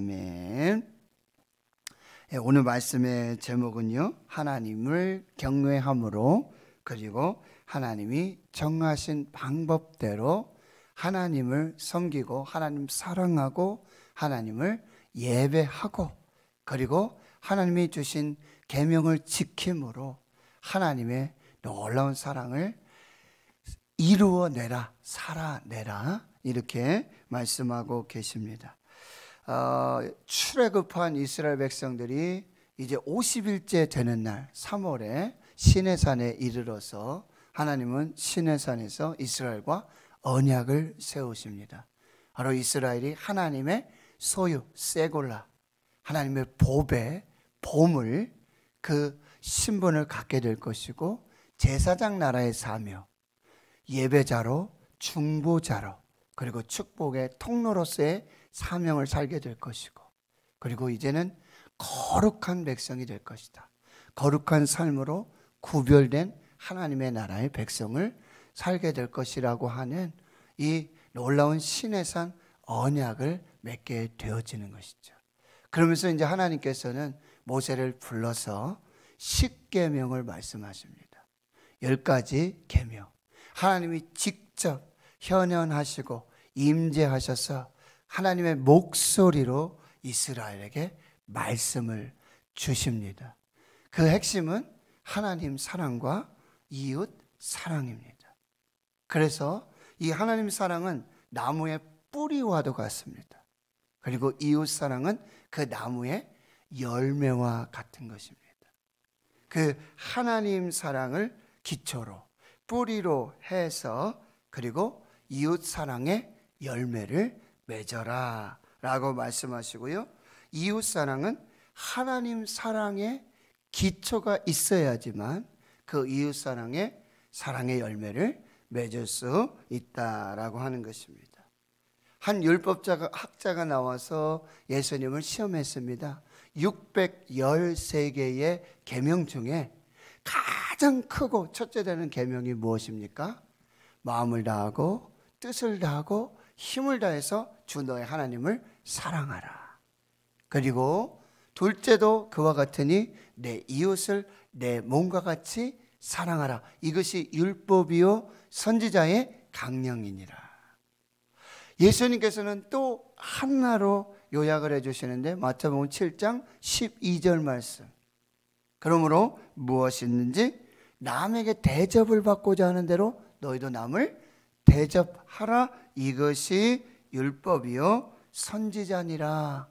아멘. 예, 오늘 말씀의 제목은요. 하나님을 경외함으로 그리고 하나님이 정하신 방법대로 하나님을 섬기고 하나님 사랑하고 하나님을 예배하고 그리고 하나님이 주신 계명을 지킴으로 하나님의 놀라운 사랑을 이루어내라, 살아내라 이렇게 말씀하고 계십니다. 어, 출애굽한 이스라엘 백성들이 이제 50일째 되는 날 3월에 시내산에 이르러서 하나님은 시내산에서 이스라엘과 언약을 세우십니다. 바로 이스라엘이 하나님의 소유 세골라 하나님의 보배 보물 그 신분을 갖게 될 것이고 제사장 나라에 사며 예배자로 중보자로 그리고 축복의 통로로서의 사명을 살게 될 것이고 그리고 이제는 거룩한 백성이 될 것이다. 거룩한 삶으로 구별된 하나님의 나라의 백성을 살게 될 것이라고 하는 이 놀라운 신의 산 언약을 맺게 되어지는 것이죠. 그러면서 이제 하나님께서는 모세를 불러서 십계명을 말씀하십니다. 열 가지 계명. 하나님이 직접 현현하시고 임재하셔서 하나님의 목소리로 이스라엘에게 말씀을 주십니다. 그 핵심은 하나님 사랑과 이웃 사랑입니다. 그래서 이 하나님 사랑은 나무의 뿌리와도 같습니다. 그리고 이웃 사랑은 그 나무의 열매와 같은 것입니다. 그 하나님 사랑을 기초로 뿌리로 해서 그리고 이웃 사랑의 열매를 맺어라 라고 말씀하시고요. 이웃 사랑은 하나님 사랑의 기초가 있어야지만 그 이웃 사랑의 사랑의 열매를 맺을 수 있다라고 하는 것입니다. 한 율법자가 학자가 나와서 예수님을 시험했습니다. 613개의 계명 중에 가장 크고 첫째 되는 계명이 무엇입니까? 마음을 다하고 뜻을 다하고 힘을 다해서 주 너의 하나님을 사랑하라. 그리고 둘째도 그와 같으니 내 이웃을 내 몸과 같이 사랑하라. 이것이 율법이요 선지자의 강령이니라. 예수님께서는 또 하나로 요약을 해 주시는데 마태복음 7장 12절 말씀. 그러므로 무엇이 있는지 남에게 대접을 받고자 하는 대로 너희도 남을 대접하라 이것이 율법이요 선지자니라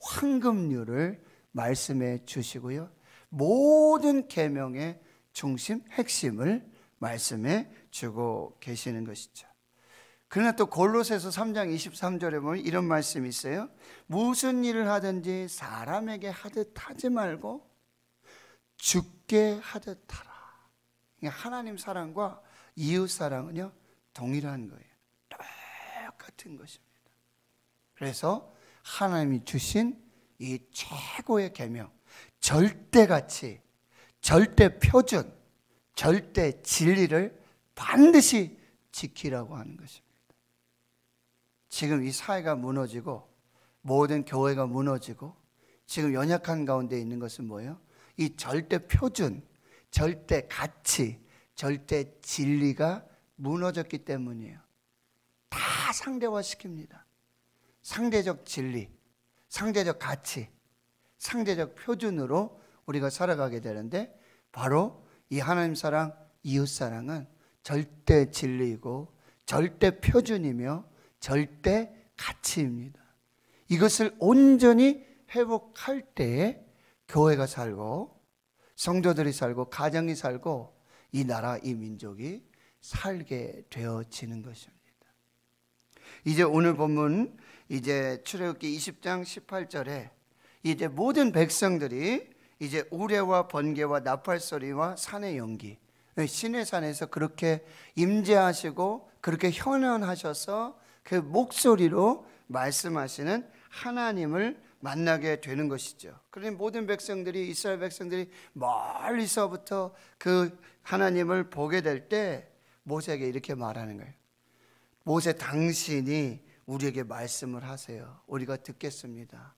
황금률을 말씀해 주시고요. 모든 계명의 중심 핵심을 말씀해 주고 계시는 것이죠. 그러나 또 골로새서 3장 23절에 보면 이런 말씀이 있어요. 무슨 일을 하든지 사람에게 하듯 하지 말고 죽게 하듯 하라. 하나님 사랑과 이웃 사랑은요 동일한 거예요. 똑같은 것입니다. 그래서 하나님이 주신 이 최고의 계명, 절대가치, 절대 표준, 절대 진리를 반드시 지키라고 하는 것입니다. 지금 이 사회가 무너지고 모든 교회가 무너지고 지금 연약한 가운데 있는 것은 뭐예요? 이 절대 표준, 절대 가치, 절대 진리가 무너졌기 때문이에요. 다 상대화시킵니다. 상대적 진리, 상대적 가치, 상대적 표준으로 우리가 살아가게 되는데 바로 이 하나님 사랑, 이웃 사랑은 절대 진리이고 절대 표준이며 절대 가치입니다. 이것을 온전히 회복할 때에 교회가 살고 성도들이 살고 가정이 살고 이 나라 이 민족이 살게 되어지는 것입니다. 이제 오늘 본문 이제 출애굽기 20장 18절에 이제 모든 백성들이 이제 우레와 번개와 나팔 소리와 산의 연기 예, 신의 산에서 그렇게 임재하시고 그렇게 현현하셔서 그 목소리로 말씀하시는 하나님을 만나게 되는 것이죠. 그러니 모든 백성들이 이스라엘 백성들이 멀리서부터 그 하나님을 보게 될때 모세에게 이렇게 말하는 거예요. 모세 당신이 우리에게 말씀을 하세요. 우리가 듣겠습니다.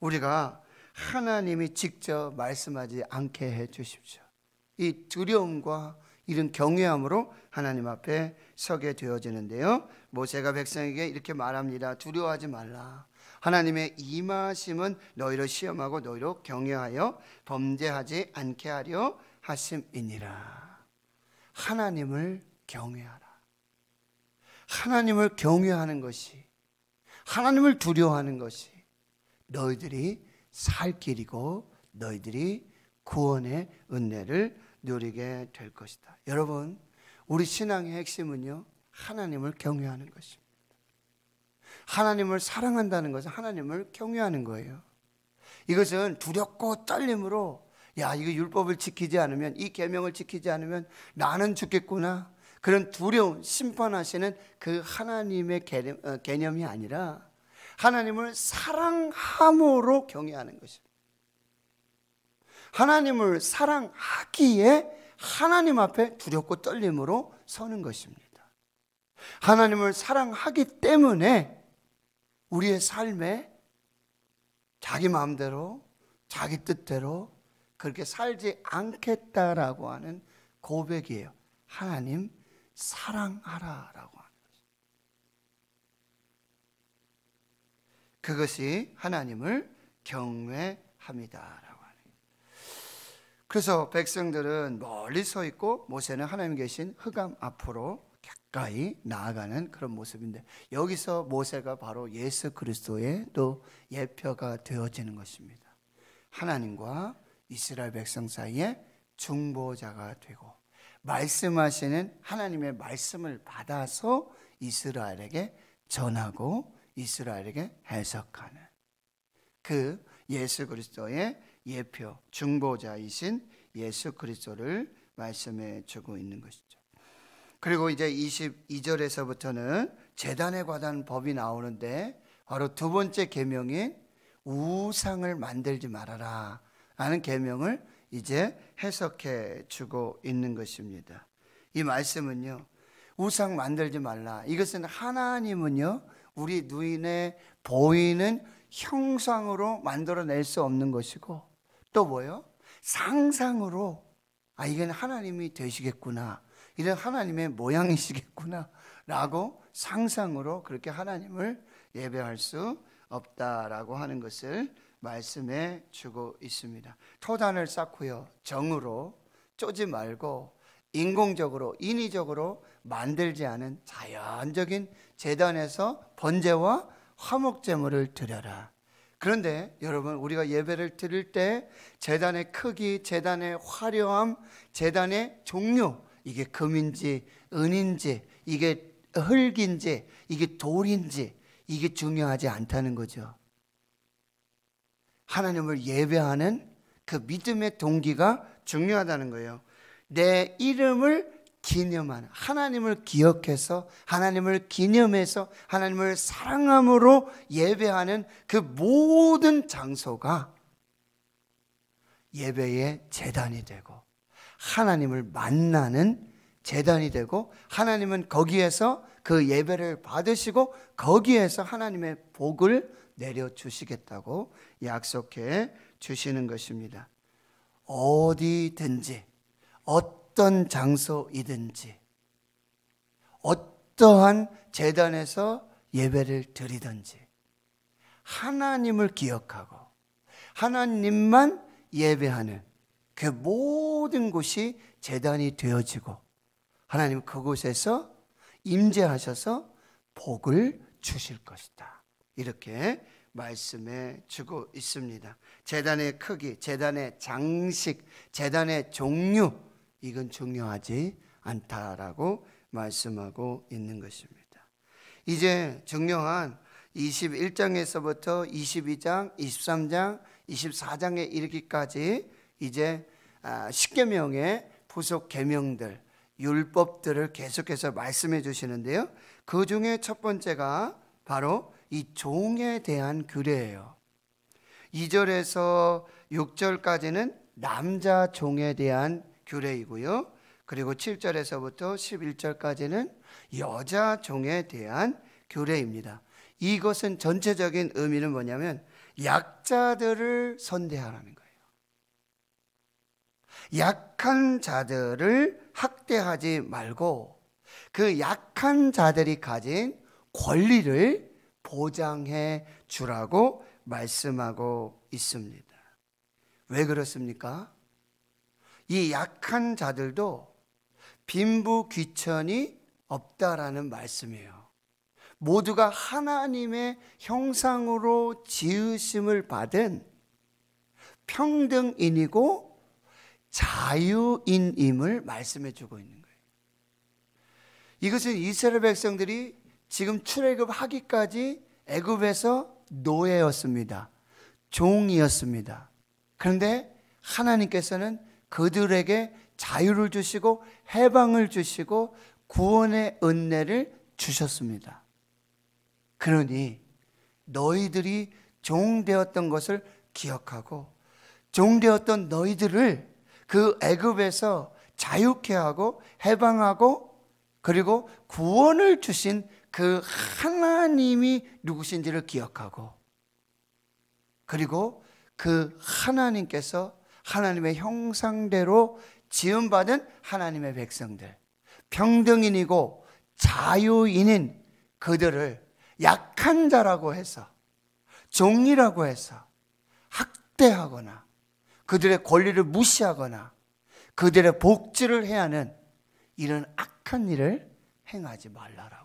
우리가 하나님이 직접 말씀하지 않게 해 주십시오. 이 두려움과 이런 경외함으로 하나님 앞에 서게 되어지는데요. 모세가 백성에게 이렇게 말합니다. 두려워하지 말라. 하나님의 임하심은 너희를 시험하고 너희로 경외하여 범죄하지 않게 하려 하심이니라. 하나님을 경외하라. 하나님을 경외하는 것이 하나님을 두려워하는 것이 너희들이 살 길이고 너희들이 구원의 은혜를 누리게 될 것이다. 여러분, 우리 신앙의 핵심은요. 하나님을 경외하는 것입니다. 하나님을 사랑한다는 것은 하나님을 경외하는 거예요. 이것은 두렵고 떨림으로 야, 이거 율법을 지키지 않으면 이 계명을 지키지 않으면 나는 죽겠구나. 그런 두려운 심판하시는 그 하나님의 개념, 어, 개념이 아니라 하나님을 사랑함으로 경외하는 것입니다. 하나님을 사랑하기에 하나님 앞에 두렵고 떨림으로 서는 것입니다. 하나님을 사랑하기 때문에 우리의 삶에 자기 마음대로 자기 뜻대로 그렇게 살지 않겠다라고 하는 고백이에요. 하나님 사랑하라라고 하는 것입 그것이 하나님을 경외합니다라고 하는 거 그래서 백성들은 멀리 서 있고 모세는 하나님 계신 흑암 앞으로 가까이 나아가는 그런 모습인데 여기서 모세가 바로 예수 그리스도의 또 예표가 되어지는 것입니다. 하나님과 이스라엘 백성 사이에 중보자가 되고 말씀하시는 하나님의 말씀을 받아서 이스라엘에게 전하고 이스라엘에게 해석하는 그 예수 그리스도의 예표 중보자이신 예수 그리스도를 말씀해 주고 있는 것이죠. 그리고 이제 22절에서부터는 재단에 관한 법이 나오는데 바로 두 번째 계명인 우상을 만들지 말아라 라는 계명을 이제 해석해 주고 있는 것입니다. 이 말씀은요, 우상 만들지 말라. 이것은 하나님은요, 우리 누인의 보이는 형상으로 만들어낼 수 없는 것이고, 또 뭐요? 상상으로, 아, 이건 하나님이 되시겠구나. 이런 하나님의 모양이시겠구나. 라고 상상으로 그렇게 하나님을 예배할 수 없다라고 하는 것을 말씀해 주고 있습니다. 토단을 쌓고요. 정으로 쪼지 말고 인공적으로 인위적으로 만들지 않은 자연적인 재단에서 번제와 화목제물을 드려라. 그런데 여러분 우리가 예배를 드릴 때 재단의 크기, 재단의 화려함, 재단의 종류 이게 금인지 은인지 이게 흙인지 이게 돌인지 이게 중요하지 않다는 거죠. 하나님을 예배하는 그 믿음의 동기가 중요하다는 거예요. 내 이름을 기념하는 하나님을 기억해서 하나님을 기념해서 하나님을 사랑함으로 예배하는 그 모든 장소가 예배의 재단이 되고 하나님을 만나는 재단이 되고 하나님은 거기에서 그 예배를 받으시고 거기에서 하나님의 복을 내려주시겠다고 약속해 주시는 것입니다. 어디든지, 어떤 장소이든지, 어떠한 재단에서 예배를 드리든지, 하나님을 기억하고, 하나님만 예배하는 그 모든 곳이 재단이 되어지고, 하나님 그곳에서 임재하셔서 복을 주실 것이다. 이렇게 말씀해 주고 있습니다. 재단의 크기, 재단의 장식, 재단의 종류 이건 중요하지 않다라고 말씀하고 있는 것입니다. 이제 중요한 21장에서부터 22장, 23장, 24장에 이르기까지 이제 아, 십계명의 부속 계명들, 율법들을 계속해서 말씀해 주시는데요. 그 중에 첫 번째가 바로 이 종에 대한 규례예요. 2절에서 6절까지는 남자 종에 대한 규례이고요. 그리고 7절에서부터 11절까지는 여자 종에 대한 규례입니다. 이것은 전체적인 의미는 뭐냐면 약자들을 선대하라는 거예요. 약한 자들을 학대하지 말고 그 약한 자들이 가진 권리를 보장해 주라고 말씀하고 있습니다. 왜 그렇습니까? 이 약한 자들도 빈부 귀천이 없다라는 말씀이에요. 모두가 하나님의 형상으로 지으심을 받은 평등인이고 자유인임을 말씀해 주고 있는 거예요. 이것은 이스라엘 백성들이 지금 출애굽하기까지 애굽에서 노예였습니다. 종이었습니다. 그런데 하나님께서는 그들에게 자유를 주시고 해방을 주시고 구원의 은혜를 주셨습니다. 그러니 너희들이 종되었던 것을 기억하고 종되었던 너희들을 그 애굽에서 자유케 하고 해방하고 그리고 구원을 주신 그 하나님이 누구신지를 기억하고 그리고 그 하나님께서 하나님의 형상대로 지음받은 하나님의 백성들 평등인이고 자유인인 그들을 약한 자라고 해서 종이라고 해서 학대하거나 그들의 권리를 무시하거나 그들의 복지를 해야 하는 이런 악한 일을 행하지 말라라고.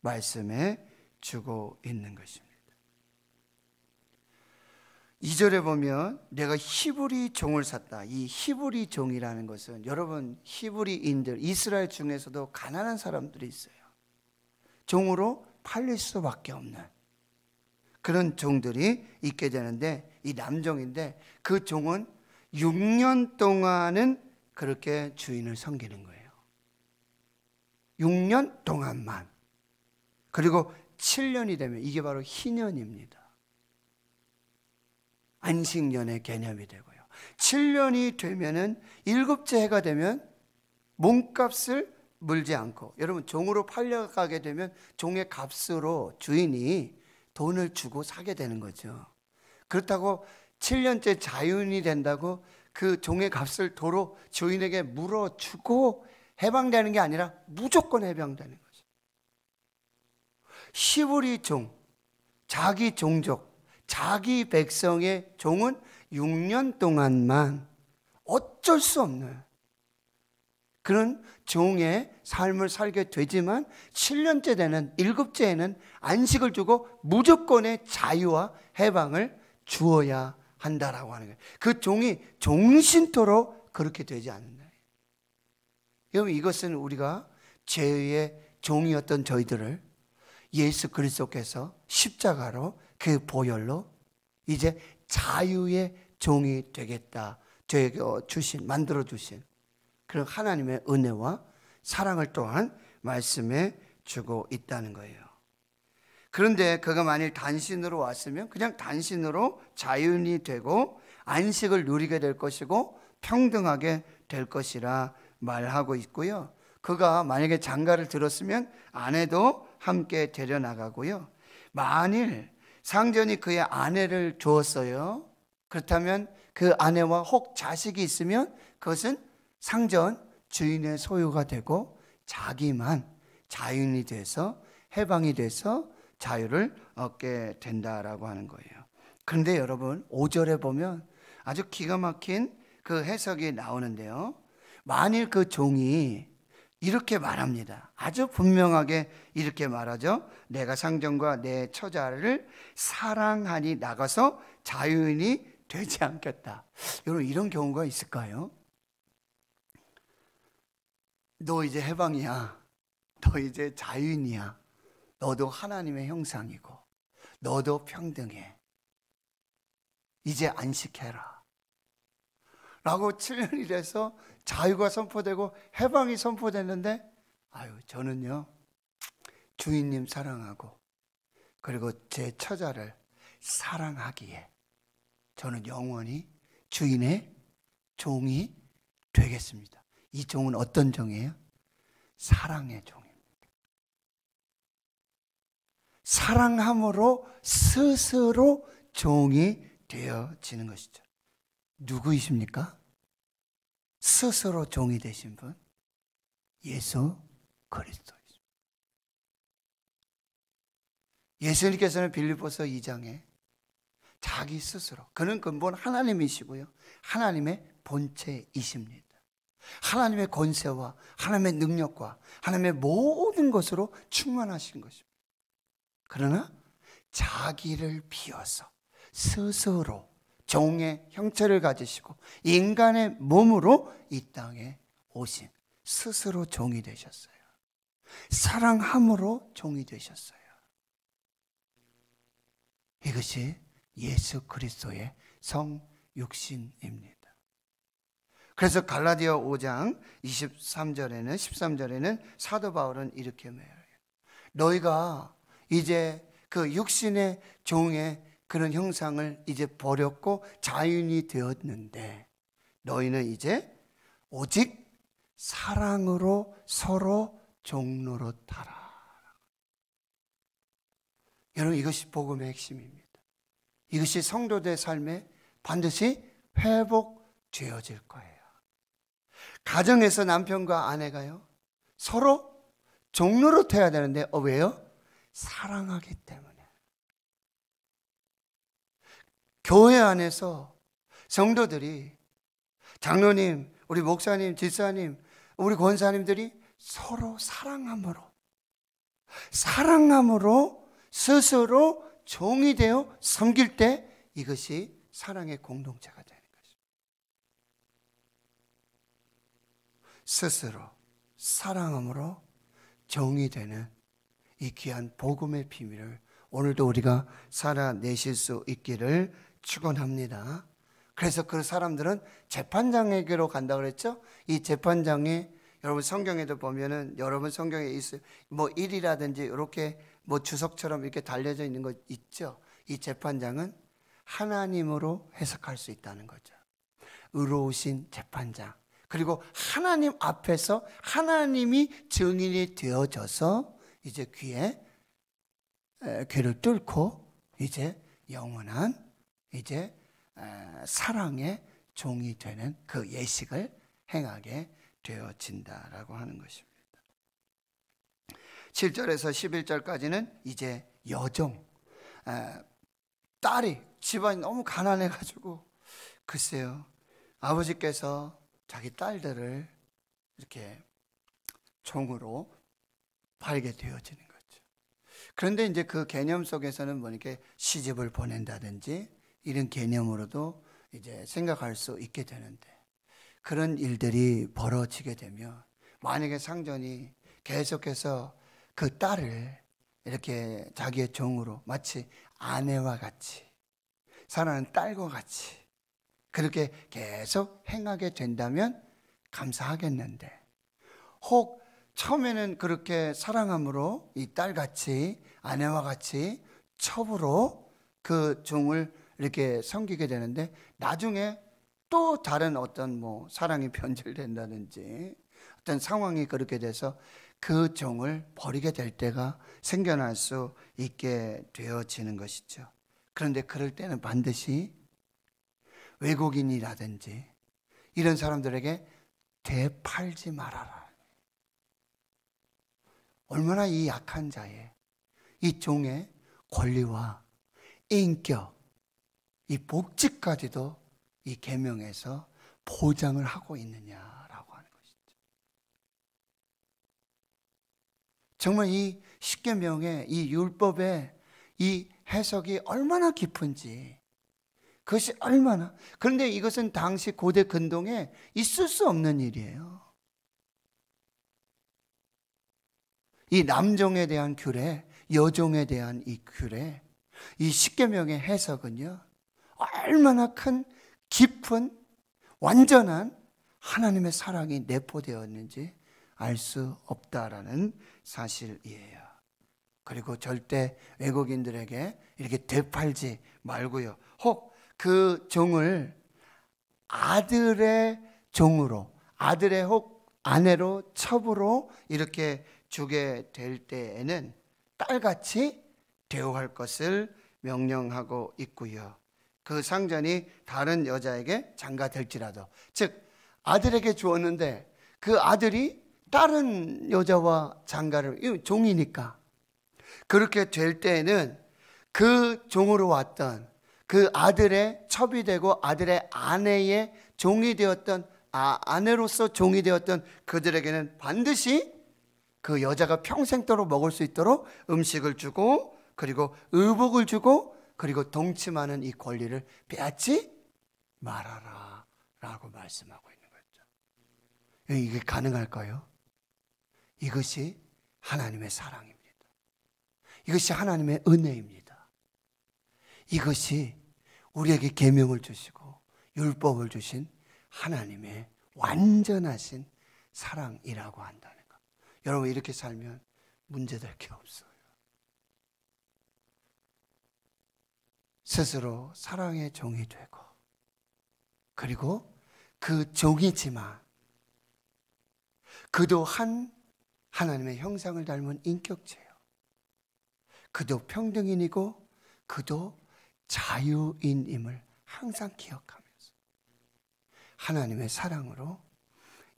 말씀해 주고 있는 것입니다. 2절에 보면 내가 히브리 종을 샀다. 이 히브리 종이라는 것은 여러분 히브리인들 이스라엘 중에서도 가난한 사람들이 있어요. 종으로 팔릴 수밖에 없는 그런 종들이 있게 되는데 이 남종인데 그 종은 6년 동안은 그렇게 주인을 섬기는 거예요. 6년 동안만 그리고 7년이 되면 이게 바로 희년입니다. 안식년의 개념이 되고요. 7년이 되면은 일곱째 해가 되면 몸값을 물지 않고 여러분 종으로 팔려가게 되면 종의 값으로 주인이 돈을 주고 사게 되는 거죠. 그렇다고 7년째 자윤이 된다고 그 종의 값을 도로 주인에게 물어주고 해방되는 게 아니라 무조건 해방되는 거예요. 시브리 종, 자기 종족, 자기 백성의 종은 6년 동안만 어쩔 수 없는 그런 종의 삶을 살게 되지만 7년째 되는 7째에는 안식을 주고 무조건의 자유와 해방을 주어야 한다라고 하는 거예요. 그 종이 종신토록 그렇게 되지 않는다. 그럼 이것은 우리가 죄의 종이었던 저희들을 예수 그리스도께서 십자가로 그 보혈로 이제 자유의 종이 되겠다. 되어 주신 만들어 주신 그런 하나님의 은혜와 사랑을 또한 말씀해 주고 있다는 거예요. 그런데 그가 만일 단신으로 왔으면 그냥 단신으로 자유인이 되고 안식을 누리게 될 것이고 평등하게 될 것이라 말하고 있고요. 그가 만약에 장가를 들었으면 아내도 함께 데려나가고요. 만일 상전이 그의 아내를 주었어요. 그렇다면 그 아내와 혹 자식이 있으면 그것은 상전 주인의 소유가 되고 자기만 자윤이 돼서 해방이 돼서 자유를 얻게 된다라고 하는 거예요. 그런데 여러분 5절에 보면 아주 기가 막힌 그 해석이 나오는데요. 만일 그 종이 이렇게 말합니다. 아주 분명하게 이렇게 말하죠. 내가 상전과 내 처자를 사랑하니 나가서 자유인이 되지 않겠다. 여러분 이런 경우가 있을까요? 너 이제 해방이야. 너 이제 자유인이야. 너도 하나님의 형상이고 너도 평등해. 이제 안식해라. 라고 7년 일해서 자유가 선포되고 해방이 선포됐는데 아유 저는요 주인님 사랑하고 그리고 제 처자를 사랑하기에 저는 영원히 주인의 종이 되겠습니다. 이 종은 어떤 종이에요? 사랑의 종입니다. 사랑함으로 스스로 종이 되어지는 것이죠. 누구이십니까? 스스로 종이 되신 분 예수 그리스도. 예수님께서는 빌립보서 2장에 자기 스스로 그는 근본 하나님이시고요. 하나님의 본체이십니다. 하나님의 권세와 하나님의 능력과 하나님의 모든 것으로 충만하신 것입니다. 그러나 자기를 비워서 스스로 종의 형체를 가지시고 인간의 몸으로 이 땅에 오신 스스로 종이 되셨어요. 사랑함으로 종이 되셨어요. 이것이 예수 그리스도의 성 육신입니다. 그래서 갈라디아 5장 23절에는 13절에는 사도 바울은 이렇게 말해요. 너희가 이제 그 육신의 종의 그런 형상을 이제 버렸고 자연이 되었는데 너희는 이제 오직 사랑으로 서로 종로로 타라. 여러분 이것이 복음의 핵심입니다. 이것이 성도들의 삶에 반드시 회복되어질 거예요. 가정에서 남편과 아내가요 서로 종로로 태야 되는데 어 왜요? 사랑하기 때문에. 교회 안에서 성도들이 장로님, 우리 목사님, 집사님, 우리 권사님들이 서로 사랑함으로 사랑함으로 스스로 종이 되어 섬길 때 이것이 사랑의 공동체가 되는 것입니다. 스스로 사랑함으로 종이 되는 이 귀한 복음의 비밀을 오늘도 우리가 살아내실 수 있기를 축원합니다. 그래서 그 사람들은 재판장에게로 간다 그랬죠? 이 재판장이 여러분 성경에도 보면은 여러분 성경에 있어요. 뭐 일이라든지 이렇게 뭐 주석처럼 이렇게 달려져 있는 거 있죠? 이 재판장은 하나님으로 해석할 수 있다는 거죠. 의로우신 재판장. 그리고 하나님 앞에서 하나님이 증인이 되어져서 이제 귀에 귀를 뚫고 이제 영원한 이제 사랑의 종이 되는 그 예식을 행하게 되어진다라고 하는 것입니다. 7절에서 11절까지는 이제 여종 딸이 집안이 너무 가난해 가지고 글쎄요. 아버지께서 자기 딸들을 이렇게 종으로 팔게 되어지는 거죠. 그런데 이제 그 개념 속에서는 뭐 이렇게 시집을 보낸다든지 이런 개념으로도 이제 생각할 수 있게 되는데 그런 일들이 벌어지게 되면 만약에 상전이 계속해서 그 딸을 이렇게 자기의 종으로 마치 아내와 같이 사랑하는 딸과 같이 그렇게 계속 행하게 된다면 감사하겠는데 혹 처음에는 그렇게 사랑함으로 이 딸같이 아내와 같이 첩으로 그 종을 이렇게 섬기게 되는데 나중에 또 다른 어떤 뭐 사랑이 변질된다든지 어떤 상황이 그렇게 돼서 그 종을 버리게 될 때가 생겨날 수 있게 되어지는 것이죠. 그런데 그럴 때는 반드시 외국인이라든지 이런 사람들에게 대팔지 말아라. 얼마나 이 약한 자의 이 종의 권리와 인격 이 복지까지도 이 계명에서 보장을 하고 있느냐라고 하는 것이죠. 정말 이 십계명의 이 율법의 이 해석이 얼마나 깊은지 그것이 얼마나 그런데 이것은 당시 고대 근동에 있을 수 없는 일이에요. 이 남종에 대한 규례, 여종에 대한 이 규례, 이 십계명의 해석은요. 얼마나 큰 깊은 완전한 하나님의 사랑이 내포되었는지 알 수 없다라는 사실이에요. 그리고 절대 외국인들에게 이렇게 되팔지 말고요. 혹 그 종을 아들의 종으로, 아들의 혹 아내로 첩으로 이렇게 주게 될 때에는 딸같이 대우할 것을 명령하고 있고요. 그 상전이 다른 여자에게 장가될지라도 즉 아들에게 주었는데 그 아들이 다른 여자와 장가를 종이니까 그렇게 될 때에는 그 종으로 왔던 그 아들의 첩이 되고 아들의 아내의 종이 되었던 아, 아내로서 종이 되었던 그들에게는 반드시 그 여자가 평생도록 먹을 수 있도록 음식을 주고 그리고 의복을 주고 그리고 동침하는 이 권리를 빼앗지 말아라. 라고 말씀하고 있는 거죠. 이게 가능할까요? 이것이 하나님의 사랑입니다. 이것이 하나님의 은혜입니다. 이것이 우리에게 계명을 주시고 율법을 주신 하나님의 완전하신 사랑이라고 한다는 것. 여러분 이렇게 살면 문제될 게 없어. 스스로 사랑의 종이 되고 그리고 그 종이지만 그도 한 하나님의 형상을 닮은 인격체요. 그도 평등인이고 그도 자유인임을 항상 기억하면서 하나님의 사랑으로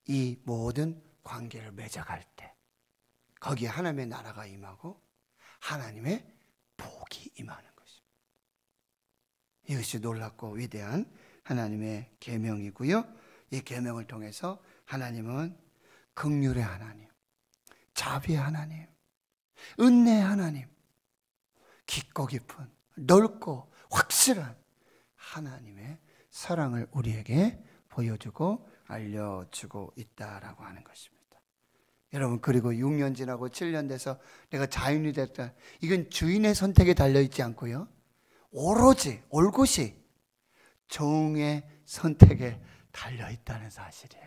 이 모든 관계를 맺어갈 때 거기에 하나님의 나라가 임하고 하나님의 복이 임하는 이것이 놀랍고 위대한 하나님의 계명이고요. 이 계명을 통해서 하나님은 극률의 하나님, 자비의 하나님, 은혜의 하나님, 깊고 깊은 넓고 확실한 하나님의 사랑을 우리에게 보여주고 알려주고 있다라고 하는 것입니다. 여러분 그리고 6년 지나고 7년 돼서 내가 자연이 됐다. 이건 주인의 선택에 달려 있지 않고요. 오로지 올것이 종의 선택에 달려 있다는 사실이에요.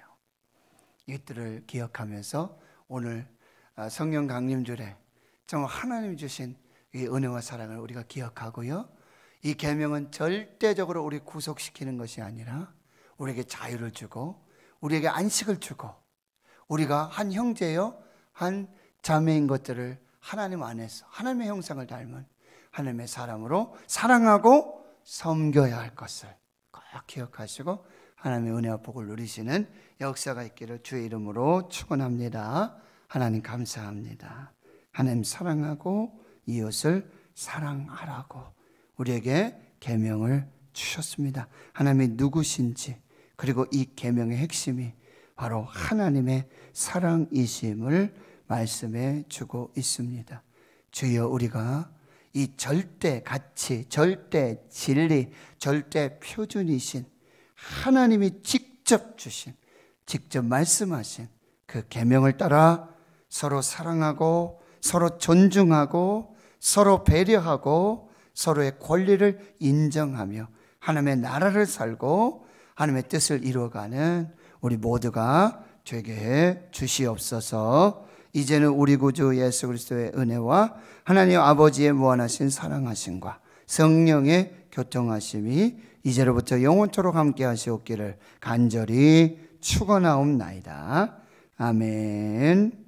이것들을 기억하면서 오늘 아, 성령 강림절에 정말 하나님 주신 이 은혜와 사랑을 우리가 기억하고요. 이 계명은 절대적으로 우리 구속시키는 것이 아니라 우리에게 자유를 주고 우리에게 안식을 주고 우리가 한 형제요 한 자매인 것들을 하나님 안에서 하나님의 형상을 닮은 하나님의 사람으로 사랑하고 섬겨야 할 것을 꼭 기억하시고 하나님의 은혜와 복을 누리시는 역사가 있기를 주의 이름으로 축원합니다. 하나님 감사합니다. 하나님 사랑하고 이웃을 사랑하라고 우리에게 계명을 주셨습니다. 하나님이 누구신지 그리고 이 계명의 핵심이 바로 하나님의 사랑이심을 말씀해 주고 있습니다. 주여 우리가 이 절대 가치, 절대 진리, 절대 표준이신 하나님이 직접 주신, 직접 말씀하신 그 계명을 따라 서로 사랑하고 서로 존중하고 서로 배려하고 서로의 권리를 인정하며 하나님의 나라를 살고 하나님의 뜻을 이루어가는 우리 모두가 되게 주시옵소서. 이제는 우리 구주 예수 그리스도의 은혜와 하나님 아버지의 무한하신 사랑하심과 성령의 교통하심이 이제로부터 영원토록 함께 하시옵기를 간절히 축원하옵나이다. 아멘.